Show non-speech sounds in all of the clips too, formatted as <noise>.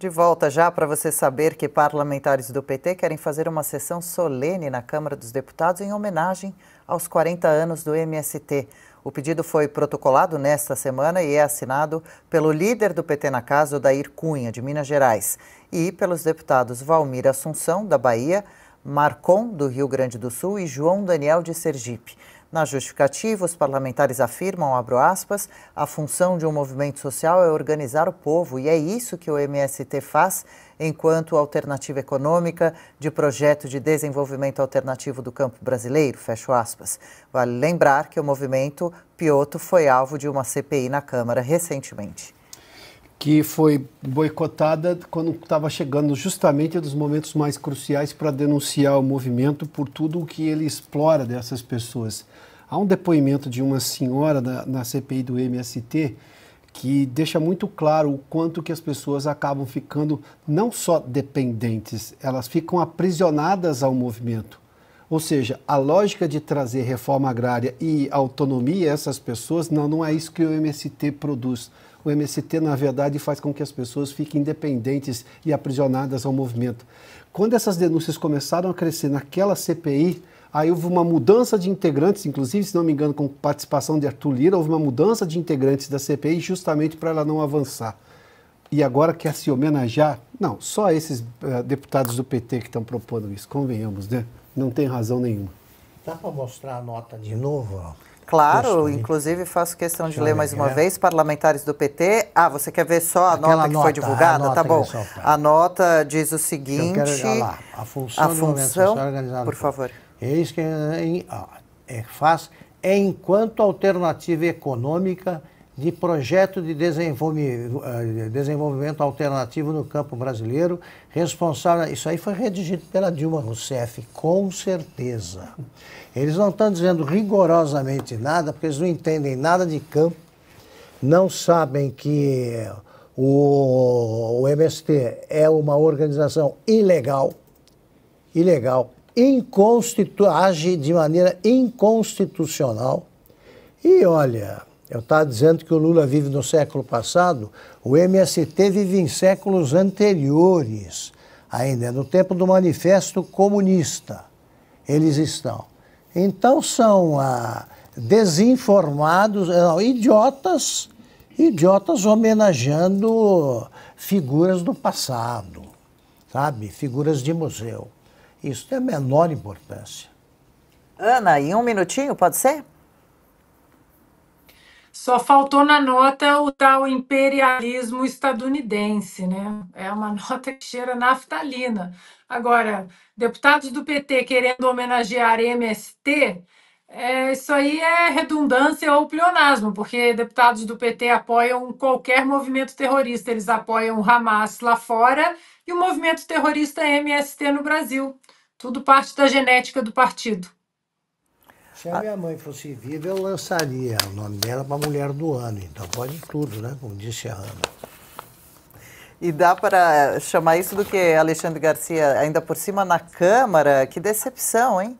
De volta já para você saber que parlamentares do PT querem fazer uma sessão solene na Câmara dos Deputados em homenagem aos 40 anos do MST. O pedido foi protocolado nesta semana e é assinado pelo líder do PT na casa, Odair Cunha, de Minas Gerais, e pelos deputados Valmir Assunção, da Bahia, Marcon, do Rio Grande do Sul e João Daniel de Sergipe. Na justificativa, os parlamentares afirmam, abro aspas, a função de um movimento social é organizar o povo e é isso que o MST faz enquanto alternativa econômica de projeto de desenvolvimento alternativo do campo brasileiro, fecho aspas. Vale lembrar que o movimento Pioto foi alvo de uma CPI na Câmara recentemente que foi boicotada quando estava chegando justamente dos momentos mais cruciais para denunciar o movimento por tudo o que ele explora dessas pessoas. Há um depoimento de uma senhora na, na CPI do MST que deixa muito claro o quanto que as pessoas acabam ficando não só dependentes, elas ficam aprisionadas ao movimento. Ou seja, a lógica de trazer reforma agrária e autonomia a essas pessoas, não, não é isso que o MST produz. O MST, na verdade, faz com que as pessoas fiquem independentes e aprisionadas ao movimento. Quando essas denúncias começaram a crescer naquela CPI, aí houve uma mudança de integrantes, inclusive, se não me engano, com participação de Arthur Lira, houve uma mudança de integrantes da CPI justamente para ela não avançar e agora quer se homenagear? Não, só esses uh, deputados do PT que estão propondo isso, convenhamos, né? não tem razão nenhuma. Dá para mostrar a nota de novo? Claro, inclusive faço questão de ler mais uma é. vez, parlamentares do PT. Ah, você quer ver só a nota que foi divulgada? Tá bom. A nota diz o seguinte. Eu quero, lá, a função, a função é Por favor. Eis que é, é, faz é enquanto alternativa econômica de projeto de eh, desenvolvimento alternativo no campo brasileiro, responsável. Isso aí foi redigido pela Dilma Rousseff, com certeza. Eles não estão dizendo rigorosamente nada, porque eles não entendem nada de campo, não sabem que o, o MST é uma organização ilegal, ilegal, inconstitu age de maneira inconstitucional. E olha, eu estava dizendo que o Lula vive no século passado, o MST vive em séculos anteriores, ainda é no tempo do Manifesto Comunista. Eles estão. Então são ah, desinformados, eh, não, idiotas, idiotas homenageando figuras do passado, sabe? Figuras de museu. Isso tem a menor importância. Ana, em um minutinho, pode ser? Só faltou na nota o tal imperialismo estadunidense, né? É uma <laughs> nota que cheira naftalina. Agora, deputados do PT querendo homenagear MST, é, isso aí é redundância ou pleonasmo, porque deputados do PT apoiam qualquer movimento terrorista. Eles apoiam o Hamas lá fora e o movimento terrorista MST no Brasil. Tudo parte da genética do partido. Se a minha mãe fosse viva, eu lançaria o nome dela para Mulher do Ano. Então pode tudo, né? Como disse a Ana. E dá para chamar isso do que Alexandre Garcia, ainda por cima na Câmara? Que decepção, hein?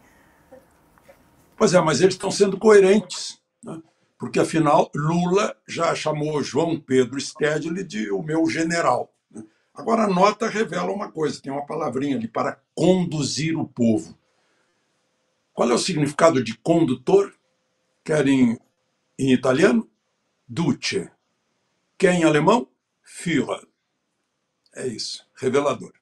Pois é, mas eles estão sendo coerentes, né? porque afinal Lula já chamou João Pedro Stedley de o meu general. Né? Agora a nota revela uma coisa, tem uma palavrinha ali para conduzir o povo. Qual é o significado de condutor? Querem em italiano? Duce. Quer em alemão? Führer. É isso, revelador.